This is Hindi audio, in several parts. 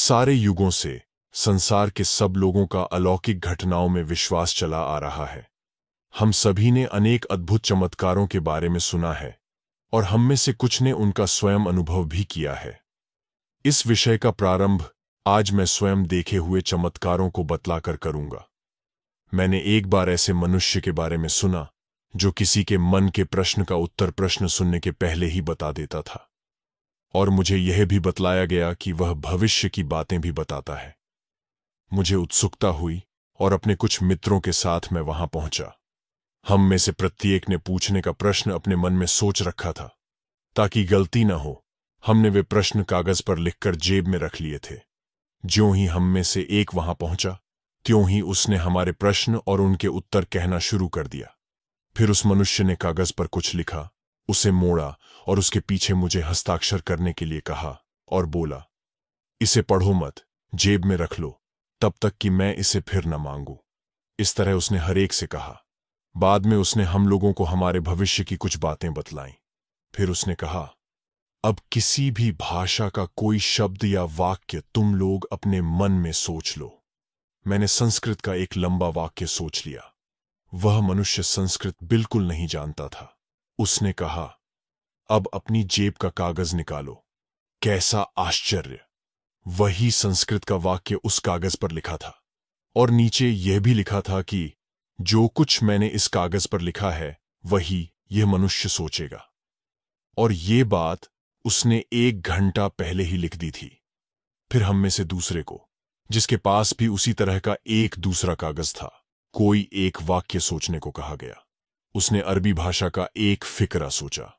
सारे युगों से संसार के सब लोगों का अलौकिक घटनाओं में विश्वास चला आ रहा है हम सभी ने अनेक अद्भुत चमत्कारों के बारे में सुना है और हम में से कुछ ने उनका स्वयं अनुभव भी किया है इस विषय का प्रारंभ आज मैं स्वयं देखे हुए चमत्कारों को बतलाकर करूंगा मैंने एक बार ऐसे मनुष्य के बारे में सुना जो किसी के मन के प्रश्न का उत्तर प्रश्न सुनने के पहले ही बता देता था और मुझे यह भी बतलाया गया कि वह भविष्य की बातें भी बताता है मुझे उत्सुकता हुई और अपने कुछ मित्रों के साथ मैं वहां पहुंचा हम में से प्रत्येक ने पूछने का प्रश्न अपने मन में सोच रखा था ताकि गलती ना हो हमने वे प्रश्न कागज पर लिखकर जेब में रख लिए थे ज्यों ही हम में से एक वहां पहुंचा त्यों ही उसने हमारे प्रश्न और उनके उत्तर कहना शुरू कर दिया फिर उस मनुष्य ने कागज पर कुछ लिखा उसे मोड़ा और उसके पीछे मुझे हस्ताक्षर करने के लिए कहा और बोला इसे पढ़ो मत जेब में रख लो तब तक कि मैं इसे फिर न मांगू इस तरह उसने हरेक से कहा बाद में उसने हम लोगों को हमारे भविष्य की कुछ बातें बतलाईं फिर उसने कहा अब किसी भी भाषा का कोई शब्द या वाक्य तुम लोग अपने मन में सोच लो मैंने संस्कृत का एक लंबा वाक्य सोच लिया वह मनुष्य संस्कृत बिल्कुल नहीं जानता था उसने कहा अब अपनी जेब का कागज निकालो कैसा आश्चर्य वही संस्कृत का वाक्य उस कागज पर लिखा था और नीचे यह भी लिखा था कि जो कुछ मैंने इस कागज पर लिखा है वही यह मनुष्य सोचेगा और ये बात उसने एक घंटा पहले ही लिख दी थी फिर हम में से दूसरे को जिसके पास भी उसी तरह का एक दूसरा कागज था कोई एक वाक्य सोचने को कहा गया उसने अरबी भाषा का एक फिक्रा सोचा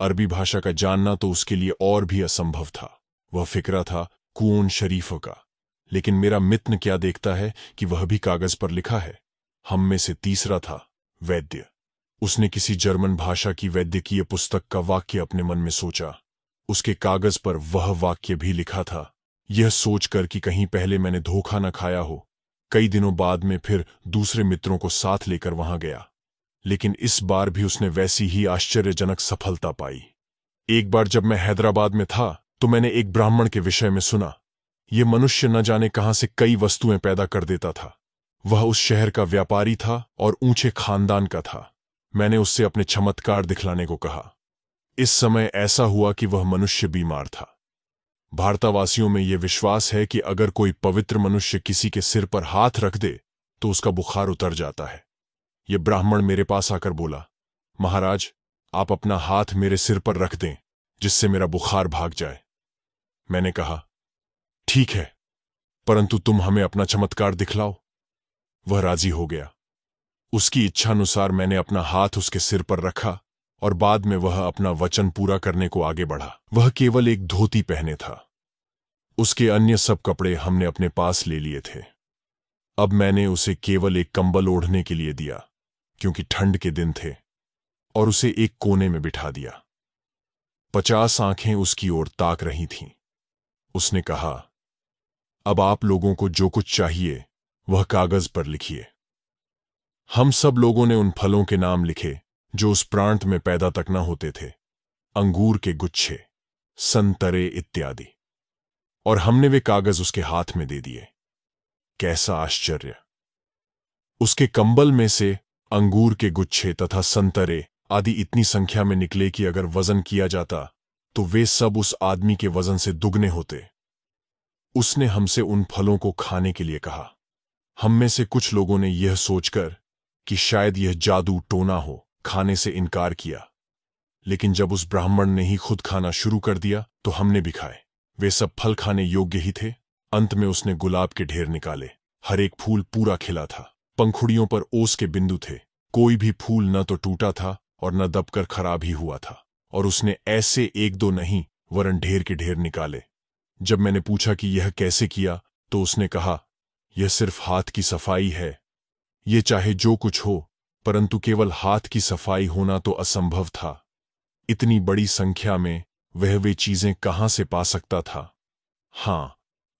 अरबी भाषा का जानना तो उसके लिए और भी असंभव था वह फिक्रा था कुन शरीफों का लेकिन मेरा मित्र क्या देखता है कि वह भी कागज पर लिखा है हम में से तीसरा था वैद्य उसने किसी जर्मन भाषा की वैद्यकीय पुस्तक का वाक्य अपने मन में सोचा उसके कागज पर वह वाक्य भी लिखा था यह सोचकर कि कहीं पहले मैंने धोखा न खाया हो कई दिनों बाद में फिर दूसरे मित्रों को साथ लेकर वहां गया लेकिन इस बार भी उसने वैसी ही आश्चर्यजनक सफलता पाई एक बार जब मैं हैदराबाद में था तो मैंने एक ब्राह्मण के विषय में सुना ये मनुष्य न जाने कहां से कई वस्तुएं पैदा कर देता था वह उस शहर का व्यापारी था और ऊंचे खानदान का था मैंने उससे अपने चमत्कार दिखलाने को कहा इस समय ऐसा हुआ कि वह मनुष्य बीमार था भारतावासियों में यह विश्वास है कि अगर कोई पवित्र मनुष्य किसी के सिर पर हाथ रख दे तो उसका बुखार उतर जाता है ये ब्राह्मण मेरे पास आकर बोला महाराज आप अपना हाथ मेरे सिर पर रख दें जिससे मेरा बुखार भाग जाए मैंने कहा ठीक है परंतु तुम हमें अपना चमत्कार दिखलाओ वह राजी हो गया उसकी इच्छानुसार मैंने अपना हाथ उसके सिर पर रखा और बाद में वह अपना वचन पूरा करने को आगे बढ़ा वह केवल एक धोती पहने था उसके अन्य सब कपड़े हमने अपने पास ले लिए थे अब मैंने उसे केवल एक कंबल ओढ़ने के लिए दिया क्योंकि ठंड के दिन थे और उसे एक कोने में बिठा दिया पचास आंखें उसकी ओर ताक रही थीं। उसने कहा अब आप लोगों को जो कुछ चाहिए वह कागज पर लिखिए हम सब लोगों ने उन फलों के नाम लिखे जो उस प्रांत में पैदा तक न होते थे अंगूर के गुच्छे संतरे इत्यादि और हमने वे कागज उसके हाथ में दे दिए कैसा आश्चर्य उसके कंबल में से अंगूर के गुच्छे तथा संतरे आदि इतनी संख्या में निकले कि अगर वजन किया जाता तो वे सब उस आदमी के वजन से दुगने होते उसने हमसे उन फलों को खाने के लिए कहा हम में से कुछ लोगों ने यह सोचकर कि शायद यह जादू टोना हो खाने से इनकार किया लेकिन जब उस ब्राह्मण ने ही खुद खाना शुरू कर दिया तो हमने भी खाए वे सब फल खाने योग्य ही थे अंत में उसने गुलाब के ढेर निकाले हर एक फूल पूरा खिला था पंखुड़ियों पर ओस के बिंदु थे कोई भी फूल न तो टूटा था और न दबकर खराब ही हुआ था और उसने ऐसे एक दो नहीं वरन ढेर के ढेर निकाले जब मैंने पूछा कि यह कैसे किया तो उसने कहा यह सिर्फ हाथ की सफाई है ये चाहे जो कुछ हो परंतु केवल हाथ की सफाई होना तो असंभव था इतनी बड़ी संख्या में वह वे चीजें कहां से पा सकता था हां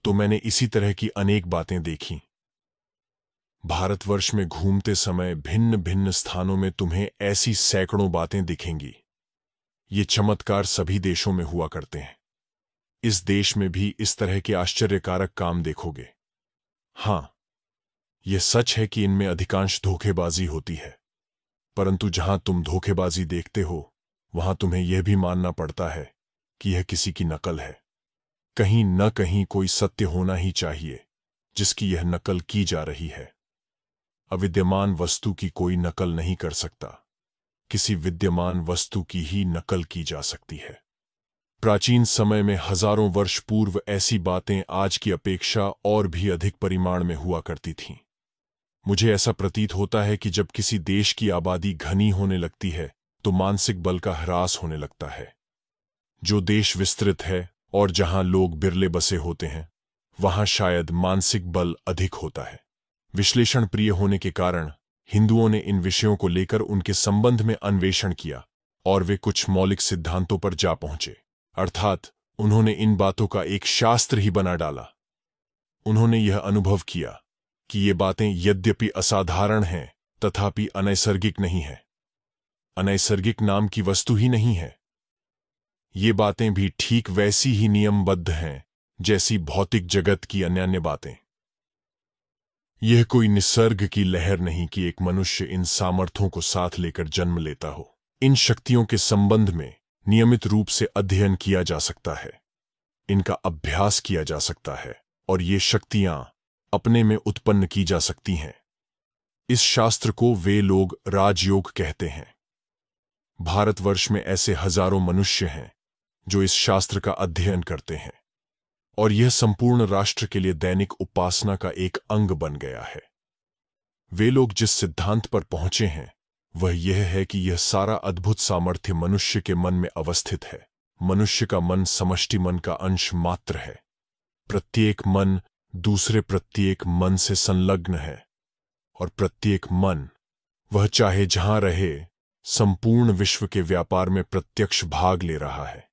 तो मैंने इसी तरह की अनेक बातें देखी भारतवर्ष में घूमते समय भिन्न भिन्न स्थानों में तुम्हें ऐसी सैकड़ों बातें दिखेंगी ये चमत्कार सभी देशों में हुआ करते हैं इस देश में भी इस तरह के आश्चर्यकारक काम देखोगे हां यह सच है कि इनमें अधिकांश धोखेबाजी होती है परंतु जहां तुम धोखेबाजी देखते हो वहां तुम्हें यह भी मानना पड़ता है कि यह किसी की नकल है कहीं न कहीं कोई सत्य होना ही चाहिए जिसकी यह नकल की जा रही है अविद्यमान वस्तु की कोई नकल नहीं कर सकता किसी विद्यमान वस्तु की ही नकल की जा सकती है प्राचीन समय में हजारों वर्ष पूर्व ऐसी बातें आज की अपेक्षा और भी अधिक परिमाण में हुआ करती थीं मुझे ऐसा प्रतीत होता है कि जब किसी देश की आबादी घनी होने लगती है तो मानसिक बल का ह्रास होने लगता है जो देश विस्तृत है और जहां लोग बिरले बसे होते हैं वहां शायद मानसिक बल अधिक होता है विश्लेषण प्रिय होने के कारण हिंदुओं ने इन विषयों को लेकर उनके संबंध में अन्वेषण किया और वे कुछ मौलिक सिद्धांतों पर जा पहुंचे अर्थात उन्होंने इन बातों का एक शास्त्र ही बना डाला उन्होंने यह अनुभव किया कि ये बातें यद्यपि असाधारण हैं तथापि अनैसर्गिक नहीं है अनैसर्गिक नाम की वस्तु ही नहीं है ये बातें भी ठीक वैसी ही नियमबद्ध हैं जैसी भौतिक जगत की अन्यान्य बातें यह कोई निसर्ग की लहर नहीं कि एक मनुष्य इन सामर्थ्यों को साथ लेकर जन्म लेता हो इन शक्तियों के संबंध में नियमित रूप से अध्ययन किया जा सकता है इनका अभ्यास किया जा सकता है और ये शक्तियां अपने में उत्पन्न की जा सकती हैं इस शास्त्र को वे लोग राजयोग कहते हैं भारतवर्ष में ऐसे हजारों मनुष्य हैं जो इस शास्त्र का अध्ययन करते हैं और यह संपूर्ण राष्ट्र के लिए दैनिक उपासना का एक अंग बन गया है वे लोग जिस सिद्धांत पर पहुंचे हैं वह यह है कि यह सारा अद्भुत सामर्थ्य मनुष्य के मन में अवस्थित है मनुष्य का मन समष्टि मन का अंश मात्र है प्रत्येक मन दूसरे प्रत्येक मन से संलग्न है और प्रत्येक मन वह चाहे जहां रहे संपूर्ण विश्व के व्यापार में प्रत्यक्ष भाग ले रहा है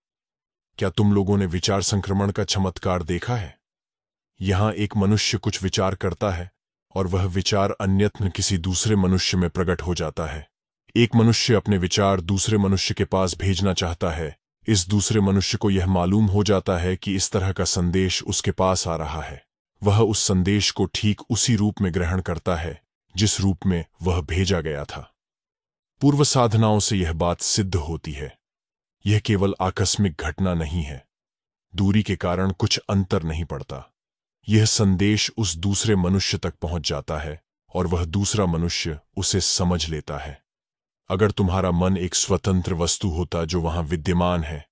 क्या तुम लोगों ने विचार संक्रमण का चमत्कार देखा है यहां एक मनुष्य कुछ विचार करता है और वह विचार अन्यत्न किसी दूसरे मनुष्य में प्रकट हो जाता है एक मनुष्य अपने विचार दूसरे मनुष्य के पास भेजना चाहता है इस दूसरे मनुष्य को यह मालूम हो जाता है कि इस तरह का संदेश उसके पास आ रहा है वह उस संदेश को ठीक उसी रूप में ग्रहण करता है जिस रूप में वह भेजा गया था पूर्व साधनाओं से यह बात सिद्ध होती है यह केवल आकस्मिक घटना नहीं है दूरी के कारण कुछ अंतर नहीं पड़ता यह संदेश उस दूसरे मनुष्य तक पहुंच जाता है और वह दूसरा मनुष्य उसे समझ लेता है अगर तुम्हारा मन एक स्वतंत्र वस्तु होता जो वहां विद्यमान है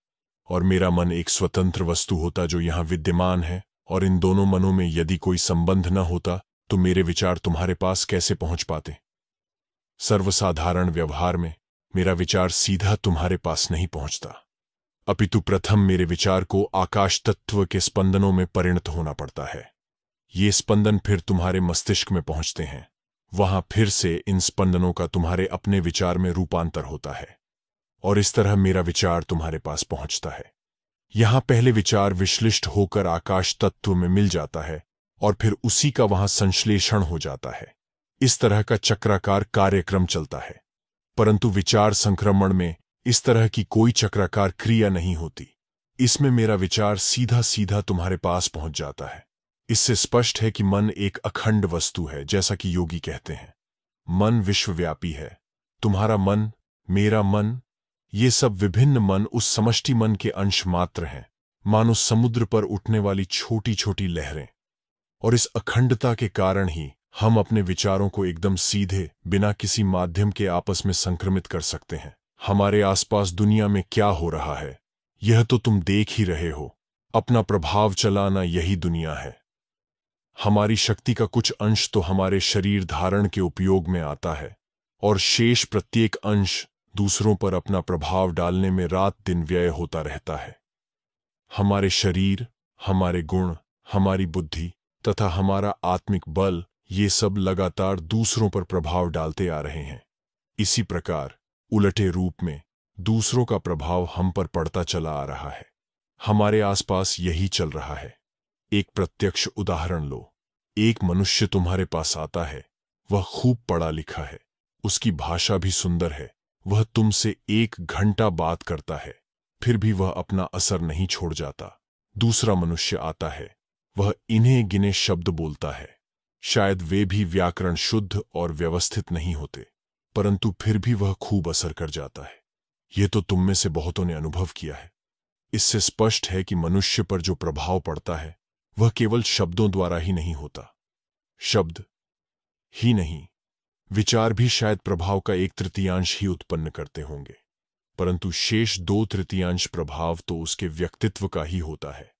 और मेरा मन एक स्वतंत्र वस्तु होता जो यहां विद्यमान है और इन दोनों मनों में यदि कोई संबंध न होता तो मेरे विचार तुम्हारे पास कैसे पहुंच पाते सर्वसाधारण व्यवहार में मेरा विचार सीधा तुम्हारे पास नहीं पहुंचता अपितु प्रथम मेरे विचार को आकाश तत्व के स्पंदनों में परिणत होना पड़ता है ये स्पंदन फिर तुम्हारे मस्तिष्क में पहुंचते हैं वहां फिर से इन स्पंदनों का तुम्हारे अपने विचार में रूपांतर होता है और इस तरह मेरा विचार तुम्हारे पास पहुंचता है यहां पहले विचार विश्लिष्ट होकर आकाश तत्व में मिल जाता है और फिर उसी का वहां संश्लेषण हो जाता है इस तरह का चक्राकार कार्यक्रम चलता है परंतु विचार संक्रमण में इस तरह की कोई चक्राकार क्रिया नहीं होती इसमें मेरा विचार सीधा सीधा तुम्हारे पास पहुंच जाता है इससे स्पष्ट है कि मन एक अखंड वस्तु है जैसा कि योगी कहते हैं मन विश्वव्यापी है तुम्हारा मन मेरा मन ये सब विभिन्न मन उस समष्टि मन के अंश मात्र हैं मानो समुद्र पर उठने वाली छोटी छोटी लहरें और इस अखंडता के कारण ही हम अपने विचारों को एकदम सीधे बिना किसी माध्यम के आपस में संक्रमित कर सकते हैं हमारे आसपास दुनिया में क्या हो रहा है यह तो तुम देख ही रहे हो अपना प्रभाव चलाना यही दुनिया है हमारी शक्ति का कुछ अंश तो हमारे शरीर धारण के उपयोग में आता है और शेष प्रत्येक अंश दूसरों पर अपना प्रभाव डालने में रात दिन व्यय होता रहता है हमारे शरीर हमारे गुण हमारी बुद्धि तथा हमारा आत्मिक बल ये सब लगातार दूसरों पर प्रभाव डालते आ रहे हैं इसी प्रकार उलटे रूप में दूसरों का प्रभाव हम पर पड़ता चला आ रहा है हमारे आसपास यही चल रहा है एक प्रत्यक्ष उदाहरण लो एक मनुष्य तुम्हारे पास आता है वह खूब पढ़ा लिखा है उसकी भाषा भी सुंदर है वह तुमसे एक घंटा बात करता है फिर भी वह अपना असर नहीं छोड़ जाता दूसरा मनुष्य आता है वह इन्हें गिने शब्द बोलता है शायद वे भी व्याकरण शुद्ध और व्यवस्थित नहीं होते परंतु फिर भी वह खूब असर कर जाता है ये तो तुम में से बहुतों ने अनुभव किया है इससे स्पष्ट है कि मनुष्य पर जो प्रभाव पड़ता है वह केवल शब्दों द्वारा ही नहीं होता शब्द ही नहीं विचार भी शायद प्रभाव का एक तृतीयांश ही उत्पन्न करते होंगे परंतु शेष दो तृतीयांश प्रभाव तो उसके व्यक्तित्व का ही होता है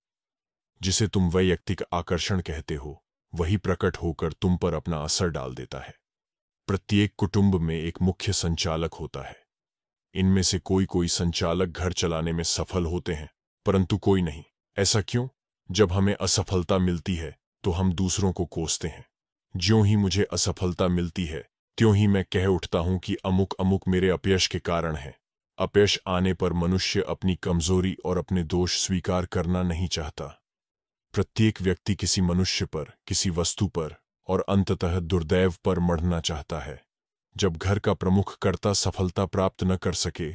जिसे तुम वैयक्तिक आकर्षण कहते हो वही प्रकट होकर तुम पर अपना असर डाल देता है प्रत्येक कुटुंब में एक मुख्य संचालक होता है इनमें से कोई कोई संचालक घर चलाने में सफल होते हैं परंतु कोई नहीं ऐसा क्यों जब हमें असफलता मिलती है तो हम दूसरों को कोसते हैं ज्यों ही मुझे असफलता मिलती है त्यों ही मैं कह उठता हूं कि अमुक अमुक मेरे अपयश के कारण है अपयश आने पर मनुष्य अपनी कमजोरी और अपने दोष स्वीकार करना नहीं चाहता प्रत्येक व्यक्ति किसी मनुष्य पर किसी वस्तु पर और अंततः दुर्दैव पर मढ़ना चाहता है जब घर का प्रमुख कर्ता सफलता प्राप्त न कर सके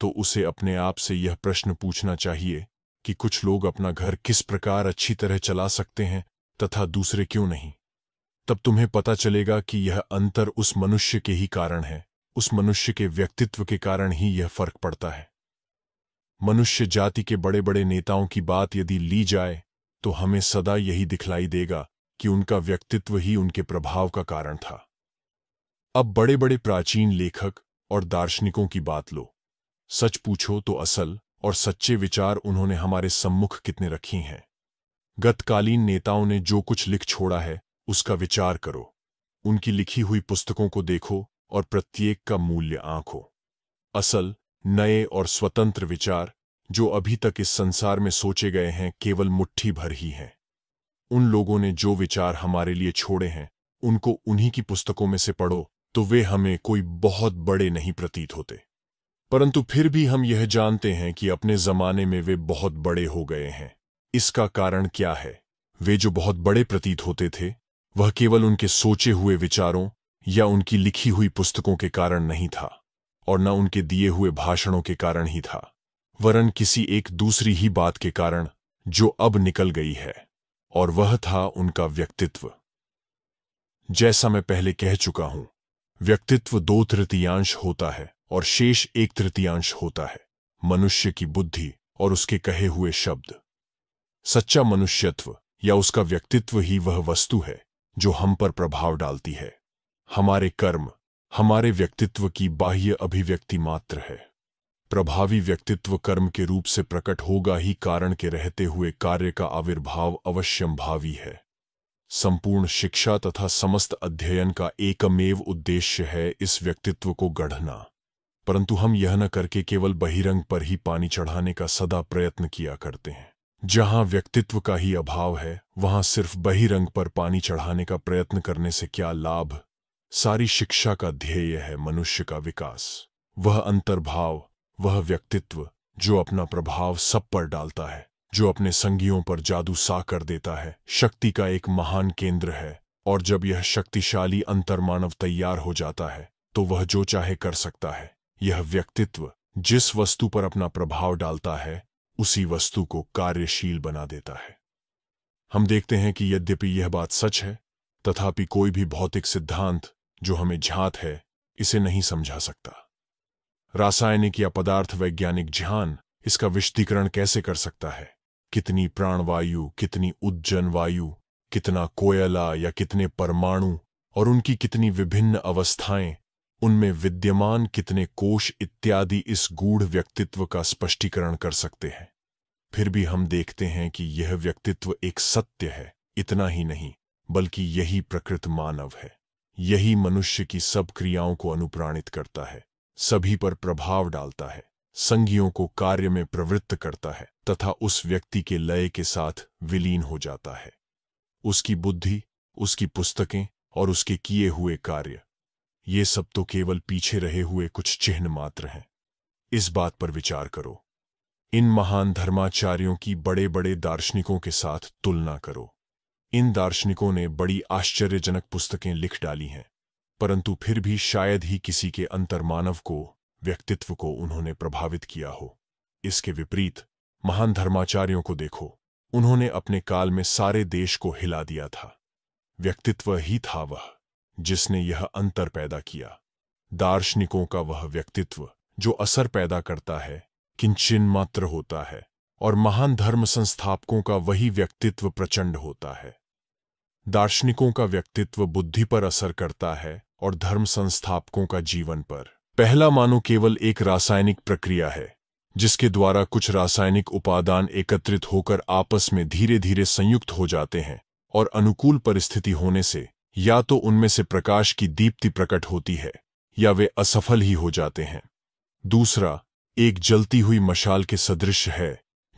तो उसे अपने आप से यह प्रश्न पूछना चाहिए कि कुछ लोग अपना घर किस प्रकार अच्छी तरह चला सकते हैं तथा दूसरे क्यों नहीं तब तुम्हें पता चलेगा कि यह अंतर उस मनुष्य के ही कारण है उस मनुष्य के व्यक्तित्व के कारण ही यह फर्क पड़ता है मनुष्य जाति के बड़े बड़े नेताओं की बात यदि ली जाए तो हमें सदा यही दिखलाई देगा कि उनका व्यक्तित्व ही उनके प्रभाव का कारण था अब बड़े बड़े प्राचीन लेखक और दार्शनिकों की बात लो सच पूछो तो असल और सच्चे विचार उन्होंने हमारे सम्मुख कितने रखी हैं गतकालीन नेताओं ने जो कुछ लिख छोड़ा है उसका विचार करो उनकी लिखी हुई पुस्तकों को देखो और प्रत्येक का मूल्य आंखो असल नए और स्वतंत्र विचार जो अभी तक इस संसार में सोचे गए हैं केवल मुट्ठी भर ही हैं उन लोगों ने जो विचार हमारे लिए छोड़े हैं उनको उन्हीं की पुस्तकों में से पढ़ो तो वे हमें कोई बहुत बड़े नहीं प्रतीत होते परंतु फिर भी हम यह जानते हैं कि अपने जमाने में वे बहुत बड़े हो गए हैं इसका कारण क्या है वे जो बहुत बड़े प्रतीत होते थे वह केवल उनके सोचे हुए विचारों या उनकी लिखी हुई पुस्तकों के कारण नहीं था और न उनके दिए हुए भाषणों के कारण ही था वरन किसी एक दूसरी ही बात के कारण जो अब निकल गई है और वह था उनका व्यक्तित्व जैसा मैं पहले कह चुका हूं व्यक्तित्व दो तृतीयांश होता है और शेष एक तृतीयांश होता है मनुष्य की बुद्धि और उसके कहे हुए शब्द सच्चा मनुष्यत्व या उसका व्यक्तित्व ही वह वस्तु है जो हम पर प्रभाव डालती है हमारे कर्म हमारे व्यक्तित्व की बाह्य अभिव्यक्ति मात्र है प्रभावी व्यक्तित्व कर्म के रूप से प्रकट होगा ही कारण के रहते हुए कार्य का आविर्भाव अवश्यम भावी है संपूर्ण शिक्षा तथा समस्त अध्ययन का एकमेव उद्देश्य है इस व्यक्तित्व को गढ़ना परंतु हम यह न करके केवल बहिरंग पर ही पानी चढ़ाने का सदा प्रयत्न किया करते हैं जहां व्यक्तित्व का ही अभाव है वहां सिर्फ बहिरंग पर पानी चढ़ाने का प्रयत्न करने से क्या लाभ सारी शिक्षा का ध्येय है मनुष्य का विकास वह अंतर्भाव वह व्यक्तित्व जो अपना प्रभाव सब पर डालता है जो अपने संगियों पर जादू सा कर देता है शक्ति का एक महान केंद्र है और जब यह शक्तिशाली अंतर्मानव तैयार हो जाता है तो वह जो चाहे कर सकता है यह व्यक्तित्व जिस वस्तु पर अपना प्रभाव डालता है उसी वस्तु को कार्यशील बना देता है हम देखते हैं कि यद्यपि यह बात सच है तथापि कोई भी भौतिक सिद्धांत जो हमें झात है इसे नहीं समझा सकता रासायनिक या पदार्थ वैज्ञानिक ध्यान इसका विशदीकरण कैसे कर सकता है कितनी प्राणवायु कितनी उज्जन वायु कितना कोयला या कितने परमाणु और उनकी कितनी विभिन्न अवस्थाएं उनमें विद्यमान कितने कोष इत्यादि इस गूढ़ व्यक्तित्व का स्पष्टीकरण कर सकते हैं फिर भी हम देखते हैं कि यह व्यक्तित्व एक सत्य है इतना ही नहीं बल्कि यही प्रकृत मानव है यही मनुष्य की सब क्रियाओं को अनुप्राणित करता है सभी पर प्रभाव डालता है संगियों को कार्य में प्रवृत्त करता है तथा उस व्यक्ति के लय के साथ विलीन हो जाता है उसकी बुद्धि उसकी पुस्तकें और उसके किए हुए कार्य ये सब तो केवल पीछे रहे हुए कुछ चिन्ह मात्र हैं इस बात पर विचार करो इन महान धर्माचार्यों की बड़े बड़े दार्शनिकों के साथ तुलना करो इन दार्शनिकों ने बड़ी आश्चर्यजनक पुस्तकें लिख डाली हैं परंतु फिर भी शायद ही किसी के अंतर्मानव को व्यक्तित्व को उन्होंने प्रभावित किया हो इसके विपरीत महान धर्माचार्यों को देखो उन्होंने अपने काल में सारे देश को हिला दिया था व्यक्तित्व ही था वह जिसने यह अंतर पैदा किया दार्शनिकों का वह व्यक्तित्व जो असर पैदा करता है किंचन मात्र होता है और महान धर्म संस्थापकों का वही व्यक्तित्व प्रचंड होता है दार्शनिकों का व्यक्तित्व बुद्धि पर असर करता है और धर्म संस्थापकों का जीवन पर पहला मानो केवल एक रासायनिक प्रक्रिया है जिसके द्वारा कुछ रासायनिक उपादान एकत्रित होकर आपस में धीरे धीरे संयुक्त हो जाते हैं और अनुकूल परिस्थिति होने से या तो उनमें से प्रकाश की दीप्ति प्रकट होती है या वे असफल ही हो जाते हैं दूसरा एक जलती हुई मशाल के सदृश है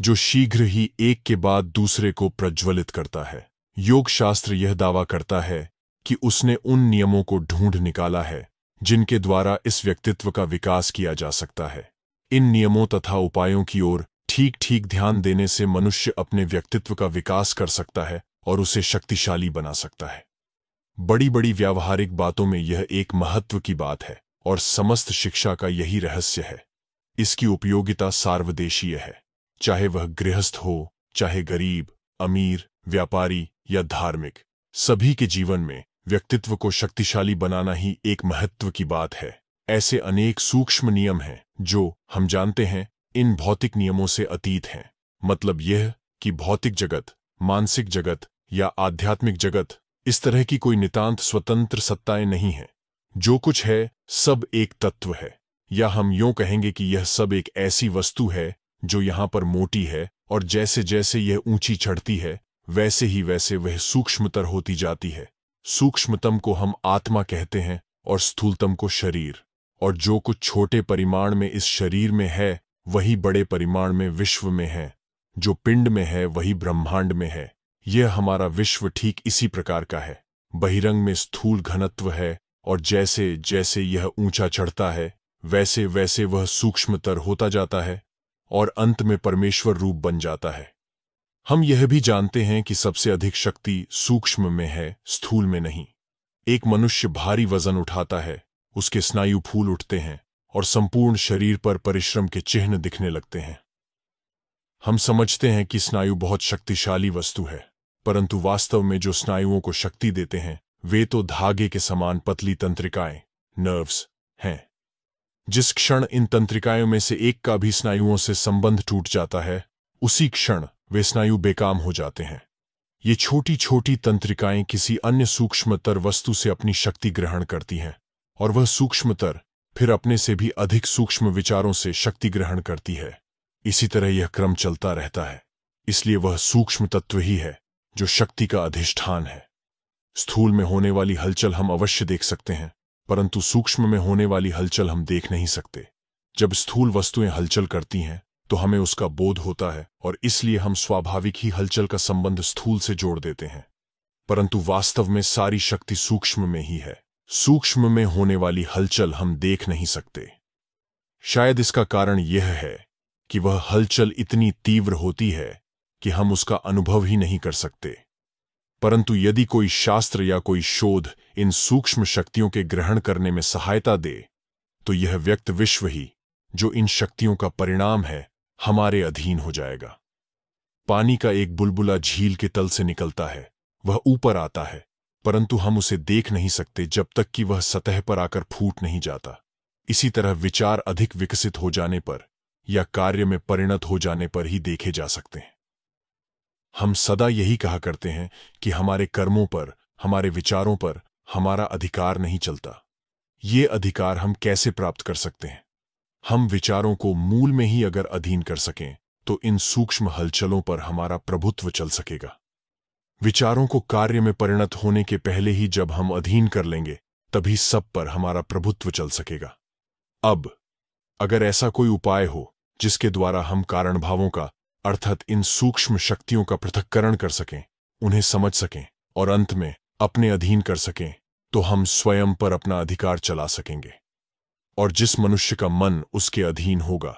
जो शीघ्र ही एक के बाद दूसरे को प्रज्वलित करता है योग शास्त्र यह दावा करता है कि उसने उन नियमों को ढूंढ निकाला है जिनके द्वारा इस व्यक्तित्व का विकास किया जा सकता है इन नियमों तथा उपायों की ओर ठीक ठीक ध्यान देने से मनुष्य अपने व्यक्तित्व का विकास कर सकता है और उसे शक्तिशाली बना सकता है बड़ी बड़ी व्यावहारिक बातों में यह एक महत्व की बात है और समस्त शिक्षा का यही रहस्य है इसकी उपयोगिता सार्वदेशीय है चाहे वह गृहस्थ हो चाहे गरीब अमीर व्यापारी या धार्मिक सभी के जीवन में व्यक्तित्व को शक्तिशाली बनाना ही एक महत्व की बात है ऐसे अनेक सूक्ष्म नियम हैं जो हम जानते हैं इन भौतिक नियमों से अतीत हैं मतलब यह कि भौतिक जगत मानसिक जगत या आध्यात्मिक जगत इस तरह की कोई नितांत स्वतंत्र सत्ताएं नहीं हैं जो कुछ है सब एक तत्व है या हम यों कहेंगे कि यह सब एक ऐसी वस्तु है जो यहां पर मोटी है और जैसे जैसे यह ऊंची चढ़ती है वैसे ही वैसे वह सूक्ष्मतर होती जाती है सूक्ष्मतम को हम आत्मा कहते हैं और स्थूलतम को शरीर और जो कुछ छोटे परिमाण में इस शरीर में है वही बड़े परिमाण में विश्व में है जो पिंड में है वही ब्रह्मांड में है यह हमारा विश्व ठीक इसी प्रकार का है बहिरंग में स्थूल घनत्व है और जैसे जैसे यह ऊंचा चढ़ता है वैसे वैसे वह सूक्ष्मतर होता जाता है और अंत में परमेश्वर रूप बन जाता है हम यह भी जानते हैं कि सबसे अधिक शक्ति सूक्ष्म में है स्थूल में नहीं एक मनुष्य भारी वजन उठाता है उसके स्नायु फूल उठते हैं और संपूर्ण शरीर पर परिश्रम के चिन्ह दिखने लगते हैं हम समझते हैं कि स्नायु बहुत शक्तिशाली वस्तु है परंतु वास्तव में जो स्नायुओं को शक्ति देते हैं वे तो धागे के समान पतली तंत्रिकाएं नर्व्स हैं जिस क्षण इन तंत्रिकाओं में से एक का भी स्नायुओं से संबंध टूट जाता है उसी क्षण वे स्नायु बेकाम हो जाते हैं ये छोटी छोटी तंत्रिकाएं किसी अन्य सूक्ष्मतर वस्तु से अपनी शक्ति ग्रहण करती हैं और वह सूक्ष्मतर फिर अपने से भी अधिक सूक्ष्म विचारों से शक्ति ग्रहण करती है इसी तरह यह क्रम चलता रहता है इसलिए वह सूक्ष्म तत्व ही है जो शक्ति का अधिष्ठान है स्थूल में होने वाली हलचल हम अवश्य देख सकते हैं परंतु सूक्ष्म में होने वाली हलचल हम देख नहीं सकते जब स्थूल वस्तुएं हलचल करती हैं तो हमें उसका बोध होता है और इसलिए हम स्वाभाविक ही हलचल का संबंध स्थूल से जोड़ देते हैं परंतु वास्तव में सारी शक्ति सूक्ष्म में ही है सूक्ष्म में होने वाली हलचल हम देख नहीं सकते शायद इसका कारण यह है कि वह हलचल इतनी तीव्र होती है कि हम उसका अनुभव ही नहीं कर सकते परंतु यदि कोई शास्त्र या कोई शोध इन सूक्ष्म शक्तियों के ग्रहण करने में सहायता दे तो यह व्यक्त विश्व ही जो इन शक्तियों का परिणाम है हमारे अधीन हो जाएगा पानी का एक बुलबुला झील के तल से निकलता है वह ऊपर आता है परंतु हम उसे देख नहीं सकते जब तक कि वह सतह पर आकर फूट नहीं जाता इसी तरह विचार अधिक विकसित हो जाने पर या कार्य में परिणत हो जाने पर ही देखे जा सकते हैं हम सदा यही कहा करते हैं कि हमारे कर्मों पर हमारे विचारों पर हमारा अधिकार नहीं चलता ये अधिकार हम कैसे प्राप्त कर सकते हैं हम विचारों को मूल में ही अगर अधीन कर सकें तो इन सूक्ष्म हलचलों पर हमारा प्रभुत्व चल सकेगा विचारों को कार्य में परिणत होने के पहले ही जब हम अधीन कर लेंगे तभी सब पर हमारा प्रभुत्व चल सकेगा अब अगर ऐसा कोई उपाय हो जिसके द्वारा हम कारण भावों का अर्थात इन सूक्ष्म शक्तियों का पृथक्करण कर सकें उन्हें समझ सकें और अंत में अपने अधीन कर सकें तो हम स्वयं पर अपना अधिकार चला सकेंगे और जिस मनुष्य का मन उसके अधीन होगा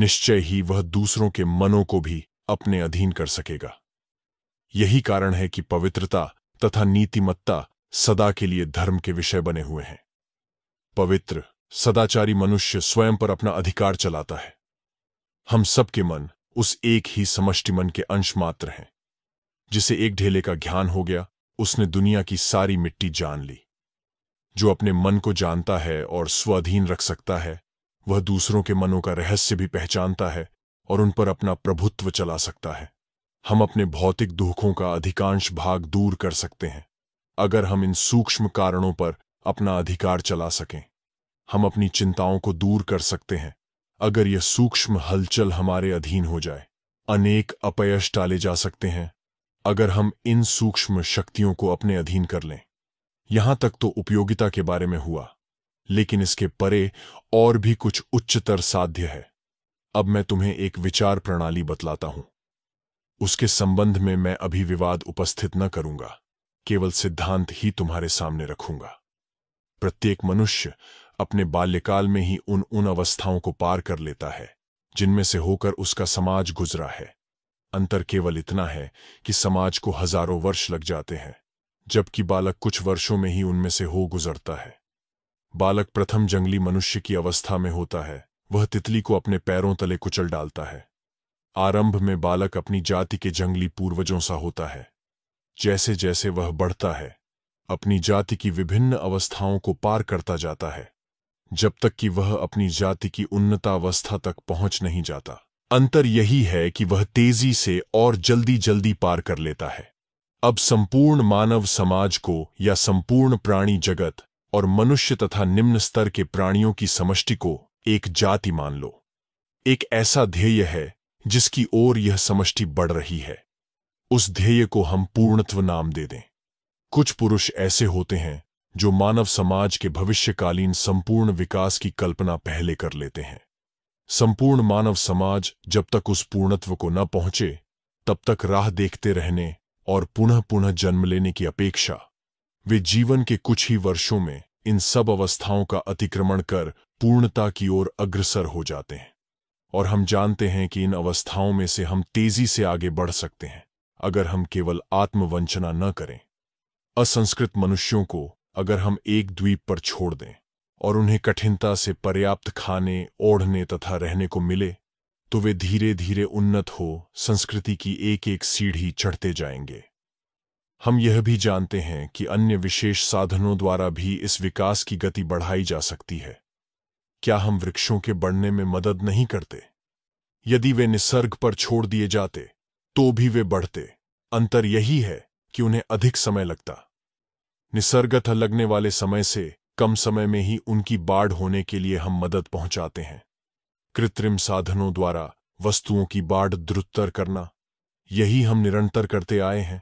निश्चय ही वह दूसरों के मनों को भी अपने अधीन कर सकेगा यही कारण है कि पवित्रता तथा नीतिमत्ता सदा के लिए धर्म के विषय बने हुए हैं पवित्र सदाचारी मनुष्य स्वयं पर अपना अधिकार चलाता है हम सबके मन उस एक ही समष्टि मन के अंश मात्र हैं जिसे एक ढेले का ज्ञान हो गया उसने दुनिया की सारी मिट्टी जान ली जो अपने मन को जानता है और स्वाधीन रख सकता है वह दूसरों के मनों का रहस्य भी पहचानता है और उन पर अपना प्रभुत्व चला सकता है हम अपने भौतिक दुखों का अधिकांश भाग दूर कर सकते हैं अगर हम इन सूक्ष्म कारणों पर अपना अधिकार चला सकें हम अपनी चिंताओं को दूर कर सकते हैं अगर यह सूक्ष्म हलचल हमारे अधीन हो जाए अनेक अपयश टाले जा सकते हैं अगर हम इन सूक्ष्म शक्तियों को अपने अधीन कर लें यहां तक तो उपयोगिता के बारे में हुआ लेकिन इसके परे और भी कुछ उच्चतर साध्य है अब मैं तुम्हें एक विचार प्रणाली बतलाता हूं उसके संबंध में मैं अभी विवाद उपस्थित न करूंगा केवल सिद्धांत ही तुम्हारे सामने रखूंगा प्रत्येक मनुष्य अपने बाल्यकाल में ही उन उन अवस्थाओं को पार कर लेता है जिनमें से होकर उसका समाज गुजरा है अंतर केवल इतना है कि समाज को हजारों वर्ष लग जाते हैं जबकि बालक कुछ वर्षों में ही उनमें से हो गुजरता है बालक प्रथम जंगली मनुष्य की अवस्था में होता है वह तितली को अपने पैरों तले कुचल डालता है आरंभ में बालक अपनी जाति के जंगली पूर्वजों सा होता है जैसे जैसे वह बढ़ता है अपनी जाति की विभिन्न अवस्थाओं को पार करता जाता है जब तक कि वह अपनी जाति की उन्नतावस्था तक पहुंच नहीं जाता अंतर यही है कि वह तेजी से और जल्दी जल्दी पार कर लेता है अब संपूर्ण मानव समाज को या संपूर्ण प्राणी जगत और मनुष्य तथा निम्न स्तर के प्राणियों की समष्टि को एक जाति मान लो एक ऐसा ध्येय है जिसकी ओर यह समष्टि बढ़ रही है उस ध्येय को हम पूर्णत्व नाम दे दें कुछ पुरुष ऐसे होते हैं जो मानव समाज के भविष्यकालीन संपूर्ण विकास की कल्पना पहले कर लेते हैं संपूर्ण मानव समाज जब तक उस पूर्णत्व को न पहुंचे तब तक राह देखते रहने और पुनः पुनः जन्म लेने की अपेक्षा वे जीवन के कुछ ही वर्षों में इन सब अवस्थाओं का अतिक्रमण कर पूर्णता की ओर अग्रसर हो जाते हैं और हम जानते हैं कि इन अवस्थाओं में से हम तेजी से आगे बढ़ सकते हैं अगर हम केवल आत्मवंचना न करें असंस्कृत मनुष्यों को अगर हम एक द्वीप पर छोड़ दें और उन्हें कठिनता से पर्याप्त खाने ओढ़ने तथा रहने को मिले तो वे धीरे धीरे उन्नत हो संस्कृति की एक एक सीढ़ी चढ़ते जाएंगे हम यह भी जानते हैं कि अन्य विशेष साधनों द्वारा भी इस विकास की गति बढ़ाई जा सकती है क्या हम वृक्षों के बढ़ने में मदद नहीं करते यदि वे निसर्ग पर छोड़ दिए जाते तो भी वे बढ़ते अंतर यही है कि उन्हें अधिक समय लगता निसर्गत लगने वाले समय से कम समय में ही उनकी बाढ़ होने के लिए हम मदद पहुंचाते हैं कृत्रिम साधनों द्वारा वस्तुओं की बाढ़ द्रुतर करना यही हम निरंतर करते आए हैं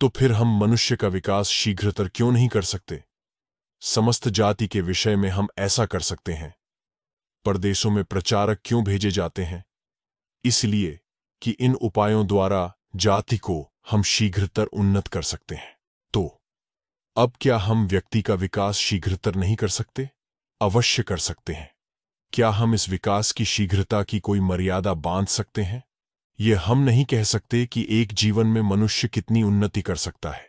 तो फिर हम मनुष्य का विकास शीघ्रतर क्यों नहीं कर सकते समस्त जाति के विषय में हम ऐसा कर सकते हैं परदेशों में प्रचारक क्यों भेजे जाते हैं इसलिए कि इन उपायों द्वारा जाति को हम शीघ्रतर उन्नत कर सकते हैं तो अब क्या हम व्यक्ति का विकास शीघ्रतर नहीं कर सकते अवश्य कर सकते हैं क्या हम इस विकास की शीघ्रता की कोई मर्यादा बांध सकते हैं ये हम नहीं कह सकते कि एक जीवन में मनुष्य कितनी उन्नति कर सकता है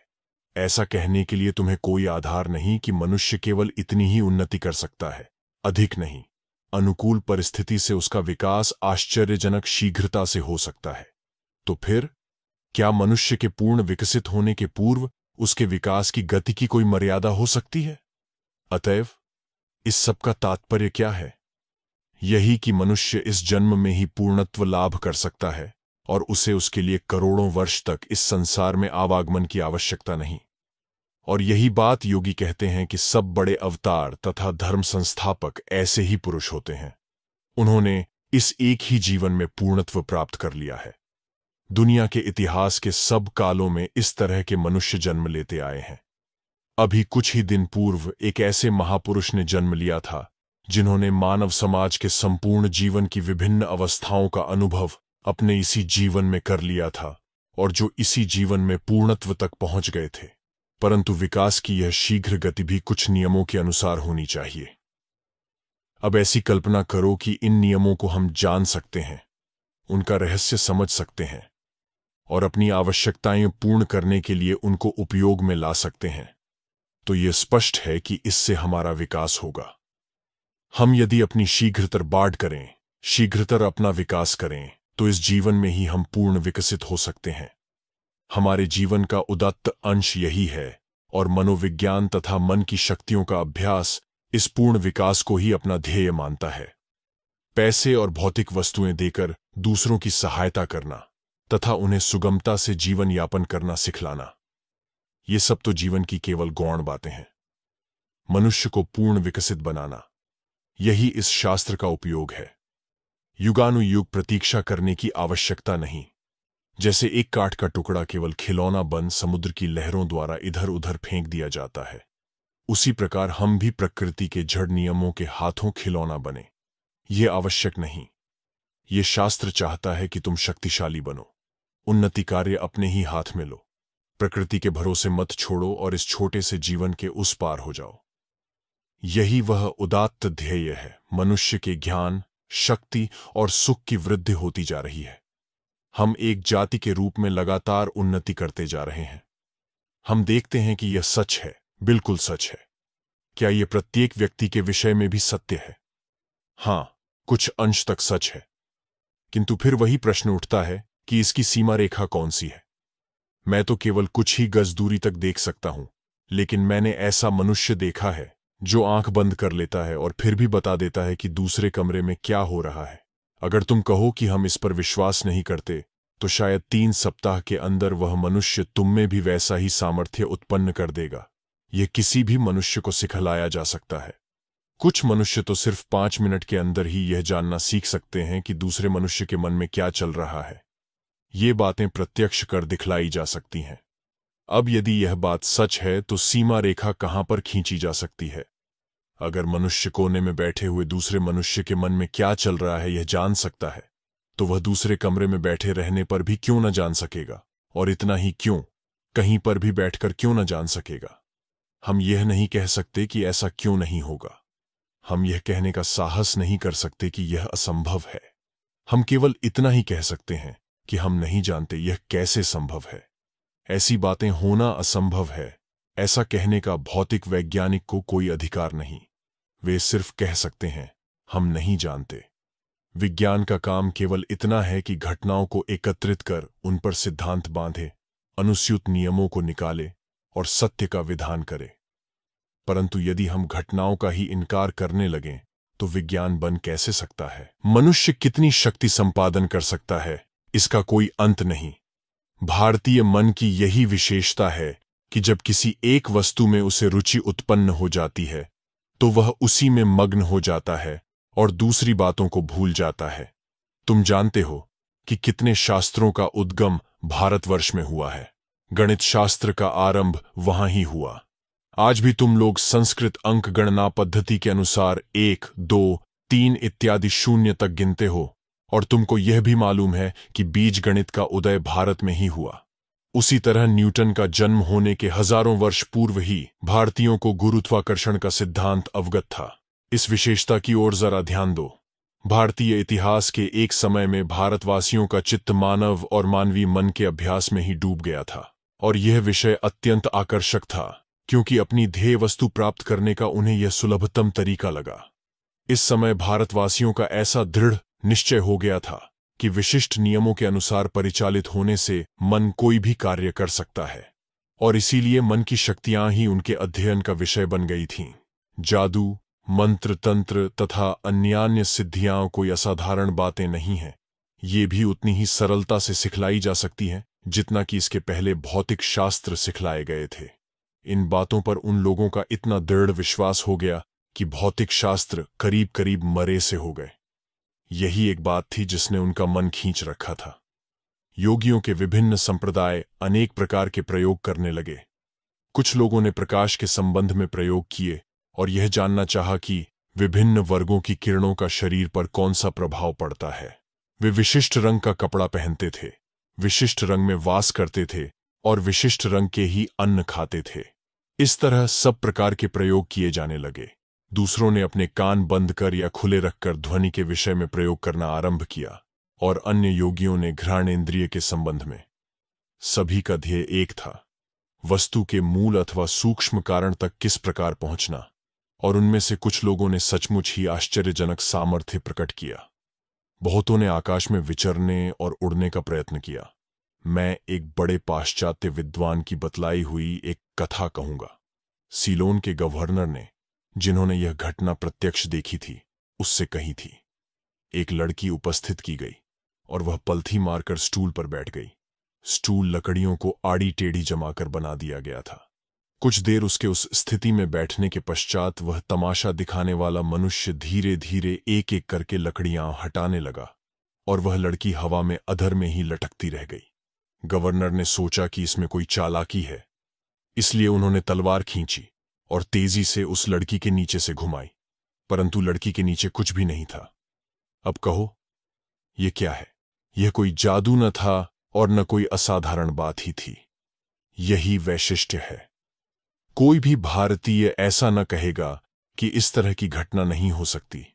ऐसा कहने के लिए तुम्हें कोई आधार नहीं कि मनुष्य केवल इतनी ही उन्नति कर सकता है अधिक नहीं अनुकूल परिस्थिति से उसका विकास आश्चर्यजनक शीघ्रता से हो सकता है तो फिर क्या मनुष्य के पूर्ण विकसित होने के पूर्व उसके विकास की गति की कोई मर्यादा हो सकती है अतएव इस सबका तात्पर्य क्या है यही कि मनुष्य इस जन्म में ही पूर्णत्व लाभ कर सकता है और उसे उसके लिए करोड़ों वर्ष तक इस संसार में आवागमन की आवश्यकता नहीं और यही बात योगी कहते हैं कि सब बड़े अवतार तथा धर्म संस्थापक ऐसे ही पुरुष होते हैं उन्होंने इस एक ही जीवन में पूर्णत्व प्राप्त कर लिया है दुनिया के इतिहास के सब कालों में इस तरह के मनुष्य जन्म लेते आए हैं अभी कुछ ही दिन पूर्व एक ऐसे महापुरुष ने जन्म लिया था जिन्होंने मानव समाज के संपूर्ण जीवन की विभिन्न अवस्थाओं का अनुभव अपने इसी जीवन में कर लिया था और जो इसी जीवन में पूर्णत्व तक पहुंच गए थे परंतु विकास की यह शीघ्र गति भी कुछ नियमों के अनुसार होनी चाहिए अब ऐसी कल्पना करो कि इन नियमों को हम जान सकते हैं उनका रहस्य समझ सकते हैं और अपनी आवश्यकताएं पूर्ण करने के लिए उनको उपयोग में ला सकते हैं तो ये स्पष्ट है कि इससे हमारा विकास होगा हम यदि अपनी शीघ्रतर बाढ़ करें शीघ्रतर अपना विकास करें तो इस जीवन में ही हम पूर्ण विकसित हो सकते हैं हमारे जीवन का उदत्त अंश यही है और मनोविज्ञान तथा मन की शक्तियों का अभ्यास इस पूर्ण विकास को ही अपना ध्येय मानता है पैसे और भौतिक वस्तुएं देकर दूसरों की सहायता करना तथा उन्हें सुगमता से जीवन यापन करना सिखलाना ये सब तो जीवन की केवल गौण बातें हैं मनुष्य को पूर्ण विकसित बनाना यही इस शास्त्र का उपयोग है युगानुयुग प्रतीक्षा करने की आवश्यकता नहीं जैसे एक काठ का टुकड़ा केवल खिलौना बन समुद्र की लहरों द्वारा इधर उधर फेंक दिया जाता है उसी प्रकार हम भी प्रकृति के जड़ नियमों के हाथों खिलौना बने ये आवश्यक नहीं ये शास्त्र चाहता है कि तुम शक्तिशाली बनो उन्नति कार्य अपने ही हाथ में लो प्रकृति के भरोसे मत छोड़ो और इस छोटे से जीवन के उस पार हो जाओ यही वह उदात्त ध्येय है मनुष्य के ज्ञान शक्ति और सुख की वृद्धि होती जा रही है हम एक जाति के रूप में लगातार उन्नति करते जा रहे हैं हम देखते हैं कि यह सच है बिल्कुल सच है क्या यह प्रत्येक व्यक्ति के विषय में भी सत्य है हां कुछ अंश तक सच है किंतु फिर वही प्रश्न उठता है कि इसकी सीमा रेखा कौन सी है मैं तो केवल कुछ ही गज दूरी तक देख सकता हूं लेकिन मैंने ऐसा मनुष्य देखा है जो आंख बंद कर लेता है और फिर भी बता देता है कि दूसरे कमरे में क्या हो रहा है अगर तुम कहो कि हम इस पर विश्वास नहीं करते तो शायद तीन सप्ताह के अंदर वह मनुष्य तुम में भी वैसा ही सामर्थ्य उत्पन्न कर देगा यह किसी भी मनुष्य को सिखलाया जा सकता है कुछ मनुष्य तो सिर्फ पांच मिनट के अंदर ही यह जानना सीख सकते हैं कि दूसरे मनुष्य के मन में क्या चल रहा है ये बातें प्रत्यक्ष कर दिखलाई जा सकती हैं अब यदि यह बात सच है तो सीमा रेखा कहां पर खींची जा सकती है अगर मनुष्य कोने में बैठे हुए दूसरे मनुष्य के मन में क्या चल रहा है यह जान सकता है तो वह दूसरे कमरे में बैठे रहने पर भी क्यों न जान सकेगा और इतना ही क्यों कहीं पर भी बैठकर क्यों न जान सकेगा हम यह नहीं कह सकते कि ऐसा क्यों नहीं होगा हम यह कहने का साहस नहीं कर सकते कि यह असंभव है हम केवल इतना ही कह सकते हैं कि हम नहीं जानते यह कैसे संभव है ऐसी बातें होना असंभव है ऐसा कहने का भौतिक वैज्ञानिक को कोई अधिकार नहीं वे सिर्फ कह सकते हैं हम नहीं जानते विज्ञान का काम केवल इतना है कि घटनाओं को एकत्रित कर उन पर सिद्धांत बांधे अनुस्यूत नियमों को निकाले और सत्य का विधान करे परंतु यदि हम घटनाओं का ही इनकार करने लगे तो विज्ञान बन कैसे सकता है मनुष्य कितनी शक्ति संपादन कर सकता है इसका कोई अंत नहीं भारतीय मन की यही विशेषता है कि जब किसी एक वस्तु में उसे रुचि उत्पन्न हो जाती है तो वह उसी में मग्न हो जाता है और दूसरी बातों को भूल जाता है तुम जानते हो कि कितने शास्त्रों का उद्गम भारतवर्ष में हुआ है गणित शास्त्र का आरंभ वहां ही हुआ आज भी तुम लोग संस्कृत अंक गणना पद्धति के अनुसार एक दो तीन इत्यादि शून्य तक गिनते हो और तुमको यह भी मालूम है कि बीज गणित का उदय भारत में ही हुआ उसी तरह न्यूटन का जन्म होने के हजारों वर्ष पूर्व ही भारतीयों को गुरुत्वाकर्षण का सिद्धांत अवगत था इस विशेषता की ओर जरा ध्यान दो भारतीय इतिहास के एक समय में भारतवासियों का चित्त मानव और मानवीय मन के अभ्यास में ही डूब गया था और यह विषय अत्यंत आकर्षक था क्योंकि अपनी ध्येय वस्तु प्राप्त करने का उन्हें यह सुलभतम तरीका लगा इस समय भारतवासियों का ऐसा दृढ़ निश्चय हो गया था कि विशिष्ट नियमों के अनुसार परिचालित होने से मन कोई भी कार्य कर सकता है और इसीलिए मन की शक्तियां ही उनके अध्ययन का विषय बन गई थीं जादू मंत्र तंत्र तथा अन्यान्य सिद्धियां कोई असाधारण बातें नहीं हैं ये भी उतनी ही सरलता से सिखलाई जा सकती हैं जितना कि इसके पहले भौतिक शास्त्र सिखलाए गए थे इन बातों पर उन लोगों का इतना दृढ़ विश्वास हो गया कि भौतिक शास्त्र करीब करीब मरे से हो गए यही एक बात थी जिसने उनका मन खींच रखा था योगियों के विभिन्न संप्रदाय अनेक प्रकार के प्रयोग करने लगे कुछ लोगों ने प्रकाश के संबंध में प्रयोग किए और यह जानना चाहा कि विभिन्न वर्गों की किरणों का शरीर पर कौन सा प्रभाव पड़ता है वे विशिष्ट रंग का कपड़ा पहनते थे विशिष्ट रंग में वास करते थे और विशिष्ट रंग के ही अन्न खाते थे इस तरह सब प्रकार के प्रयोग किए जाने लगे दूसरों ने अपने कान बंद कर या खुले रखकर ध्वनि के विषय में प्रयोग करना आरंभ किया और अन्य योगियों ने घ्राण इंद्रिय के संबंध में सभी का ध्येय एक था वस्तु के मूल अथवा सूक्ष्म कारण तक किस प्रकार पहुंचना और उनमें से कुछ लोगों ने सचमुच ही आश्चर्यजनक सामर्थ्य प्रकट किया बहुतों ने आकाश में विचरने और उड़ने का प्रयत्न किया मैं एक बड़े पाश्चात्य विद्वान की बतलाई हुई एक कथा कहूंगा सीलोन के गवर्नर ने जिन्होंने यह घटना प्रत्यक्ष देखी थी उससे कही थी एक लड़की उपस्थित की गई और वह पलथी मारकर स्टूल पर बैठ गई स्टूल लकड़ियों को आड़ी टेढ़ी जमाकर बना दिया गया था कुछ देर उसके उस स्थिति में बैठने के पश्चात वह तमाशा दिखाने वाला मनुष्य धीरे धीरे एक एक करके लकड़ियां हटाने लगा और वह लड़की हवा में अधर में ही लटकती रह गई गवर्नर ने सोचा कि इसमें कोई चालाकी है इसलिए उन्होंने तलवार खींची और तेजी से उस लड़की के नीचे से घुमाई परंतु लड़की के नीचे कुछ भी नहीं था अब कहो यह क्या है यह कोई जादू न था और न कोई असाधारण बात ही थी यही वैशिष्ट्य है कोई भी भारतीय ऐसा न कहेगा कि इस तरह की घटना नहीं हो सकती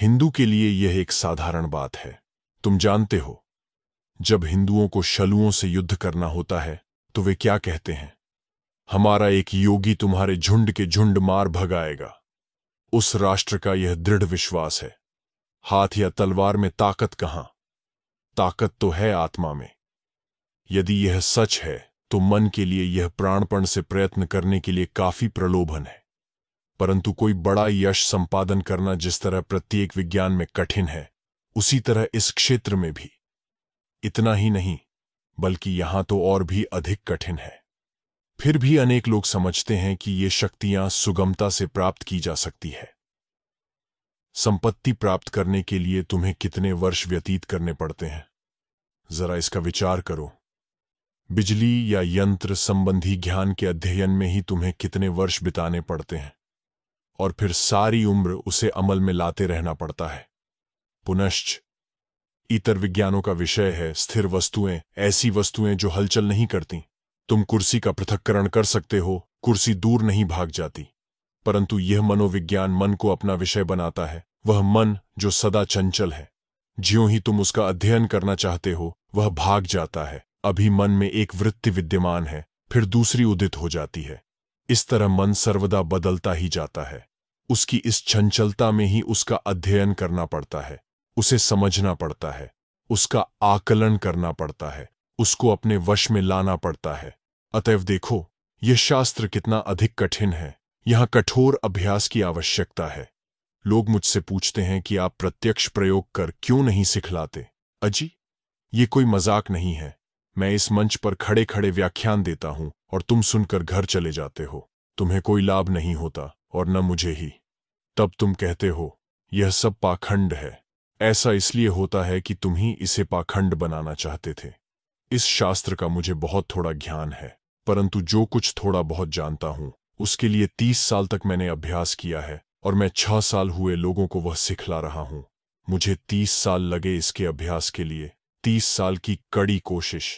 हिंदू के लिए यह एक साधारण बात है तुम जानते हो जब हिंदुओं को शलुओं से युद्ध करना होता है तो वे क्या कहते हैं हमारा एक योगी तुम्हारे झुंड के झुंड मार भगाएगा उस राष्ट्र का यह दृढ़ विश्वास है हाथ या तलवार में ताकत कहां ताकत तो है आत्मा में यदि यह सच है तो मन के लिए यह प्राणपण से प्रयत्न करने के लिए काफी प्रलोभन है परंतु कोई बड़ा यश संपादन करना जिस तरह प्रत्येक विज्ञान में कठिन है उसी तरह इस क्षेत्र में भी इतना ही नहीं बल्कि यहां तो और भी अधिक कठिन है फिर भी अनेक लोग समझते हैं कि ये शक्तियां सुगमता से प्राप्त की जा सकती है संपत्ति प्राप्त करने के लिए तुम्हें कितने वर्ष व्यतीत करने पड़ते हैं जरा इसका विचार करो बिजली या यंत्र संबंधी ज्ञान के अध्ययन में ही तुम्हें कितने वर्ष बिताने पड़ते हैं और फिर सारी उम्र उसे अमल में लाते रहना पड़ता है पुनश्च इतर विज्ञानों का विषय है स्थिर वस्तुएं ऐसी वस्तुएं जो हलचल नहीं करती तुम कुर्सी का पृथक्करण कर सकते हो कुर्सी दूर नहीं भाग जाती परंतु यह मनोविज्ञान मन को अपना विषय बनाता है वह मन जो सदा चंचल है ज्यो ही तुम उसका अध्ययन करना चाहते हो वह भाग जाता है अभी मन में एक वृत्ति विद्यमान है फिर दूसरी उदित हो जाती है इस तरह मन सर्वदा बदलता ही जाता है उसकी इस चंचलता में ही उसका अध्ययन करना पड़ता है उसे समझना पड़ता है उसका आकलन करना पड़ता है उसको अपने वश में लाना पड़ता है अतएव देखो यह शास्त्र कितना अधिक कठिन है यहां कठोर अभ्यास की आवश्यकता है लोग मुझसे पूछते हैं कि आप प्रत्यक्ष प्रयोग कर क्यों नहीं सिखलाते अजी ये कोई मजाक नहीं है मैं इस मंच पर खड़े खड़े व्याख्यान देता हूं और तुम सुनकर घर चले जाते हो तुम्हें कोई लाभ नहीं होता और न मुझे ही तब तुम कहते हो यह सब पाखंड है ऐसा इसलिए होता है कि तुम ही इसे पाखंड बनाना चाहते थे इस शास्त्र का मुझे बहुत थोड़ा ज्ञान है परंतु जो कुछ थोड़ा बहुत जानता हूँ उसके लिए तीस साल तक मैंने अभ्यास किया है और मैं छह साल हुए लोगों को वह सिखला रहा हूँ मुझे तीस साल लगे इसके अभ्यास के लिए तीस साल की कड़ी कोशिश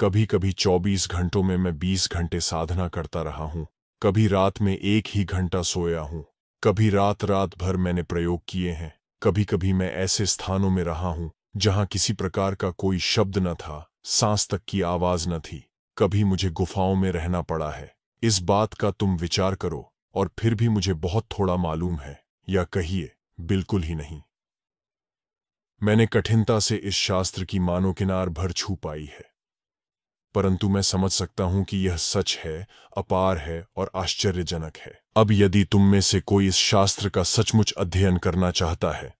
कभी कभी चौबीस घंटों में मैं बीस घंटे साधना करता रहा हूँ कभी रात में एक ही घंटा सोया हूँ कभी रात रात भर मैंने प्रयोग किए हैं कभी कभी मैं ऐसे स्थानों में रहा हूँ जहाँ किसी प्रकार का कोई शब्द न था सांस तक की आवाज न थी कभी मुझे गुफाओं में रहना पड़ा है इस बात का तुम विचार करो और फिर भी मुझे बहुत थोड़ा मालूम है या कहिए बिल्कुल ही नहीं मैंने कठिनता से इस शास्त्र की मानो किनार भर छू पाई है परंतु मैं समझ सकता हूं कि यह सच है अपार है और आश्चर्यजनक है अब यदि तुम में से कोई इस शास्त्र का सचमुच अध्ययन करना चाहता है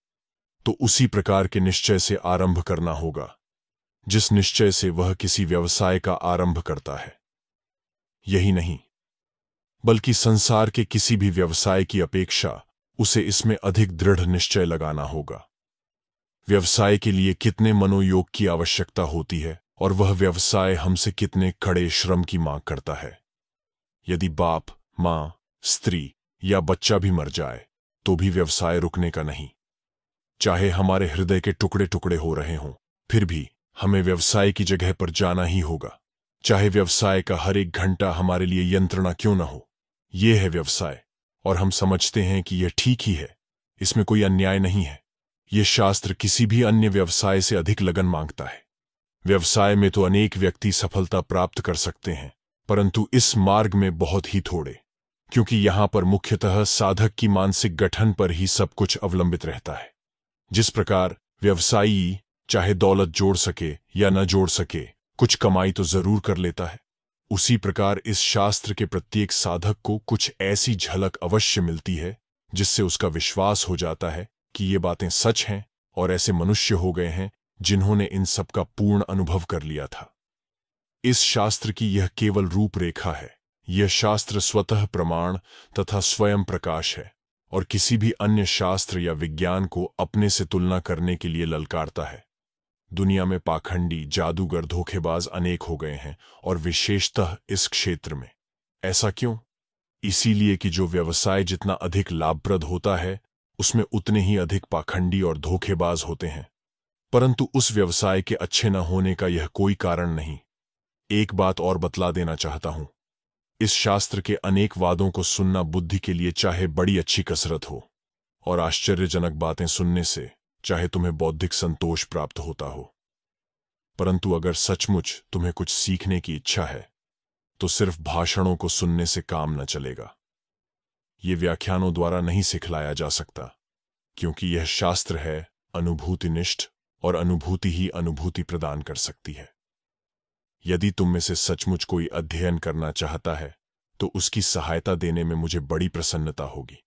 तो उसी प्रकार के निश्चय से आरंभ करना होगा जिस निश्चय से वह किसी व्यवसाय का आरंभ करता है यही नहीं बल्कि संसार के किसी भी व्यवसाय की अपेक्षा उसे इसमें अधिक दृढ़ निश्चय लगाना होगा व्यवसाय के लिए कितने मनोयोग की आवश्यकता होती है और वह व्यवसाय हमसे कितने कड़े श्रम की मांग करता है यदि बाप मां स्त्री या बच्चा भी मर जाए तो भी व्यवसाय रुकने का नहीं चाहे हमारे हृदय के टुकड़े टुकड़े हो रहे हों फिर भी हमें व्यवसाय की जगह पर जाना ही होगा चाहे व्यवसाय का हर एक घंटा हमारे लिए यंत्रणा क्यों न हो ये है व्यवसाय और हम समझते हैं कि यह ठीक ही है इसमें कोई अन्याय नहीं है ये शास्त्र किसी भी अन्य व्यवसाय से अधिक लगन मांगता है व्यवसाय में तो अनेक व्यक्ति सफलता प्राप्त कर सकते हैं परंतु इस मार्ग में बहुत ही थोड़े क्योंकि यहां पर मुख्यतः साधक की मानसिक गठन पर ही सब कुछ अवलंबित रहता है जिस प्रकार व्यवसायी चाहे दौलत जोड़ सके या न जोड़ सके कुछ कमाई तो जरूर कर लेता है उसी प्रकार इस शास्त्र के प्रत्येक साधक को कुछ ऐसी झलक अवश्य मिलती है जिससे उसका विश्वास हो जाता है कि ये बातें सच हैं और ऐसे मनुष्य हो गए हैं जिन्होंने इन सब का पूर्ण अनुभव कर लिया था इस शास्त्र की यह केवल रूपरेखा है यह शास्त्र स्वतः प्रमाण तथा स्वयं प्रकाश है और किसी भी अन्य शास्त्र या विज्ञान को अपने से तुलना करने के लिए ललकारता है दुनिया में पाखंडी जादूगर धोखेबाज अनेक हो गए हैं और विशेषतः इस क्षेत्र में ऐसा क्यों इसीलिए कि जो व्यवसाय जितना अधिक लाभप्रद होता है उसमें उतने ही अधिक पाखंडी और धोखेबाज होते हैं परंतु उस व्यवसाय के अच्छे न होने का यह कोई कारण नहीं एक बात और बतला देना चाहता हूं इस शास्त्र के अनेक वादों को सुनना बुद्धि के लिए चाहे बड़ी अच्छी कसरत हो और आश्चर्यजनक बातें सुनने से चाहे तुम्हें बौद्धिक संतोष प्राप्त होता हो परंतु अगर सचमुच तुम्हें कुछ सीखने की इच्छा है तो सिर्फ भाषणों को सुनने से काम न चलेगा ये व्याख्यानों द्वारा नहीं सिखलाया जा सकता क्योंकि यह शास्त्र है अनुभूतिनिष्ठ और अनुभूति ही अनुभूति प्रदान कर सकती है यदि तुम में से सचमुच कोई अध्ययन करना चाहता है तो उसकी सहायता देने में मुझे बड़ी प्रसन्नता होगी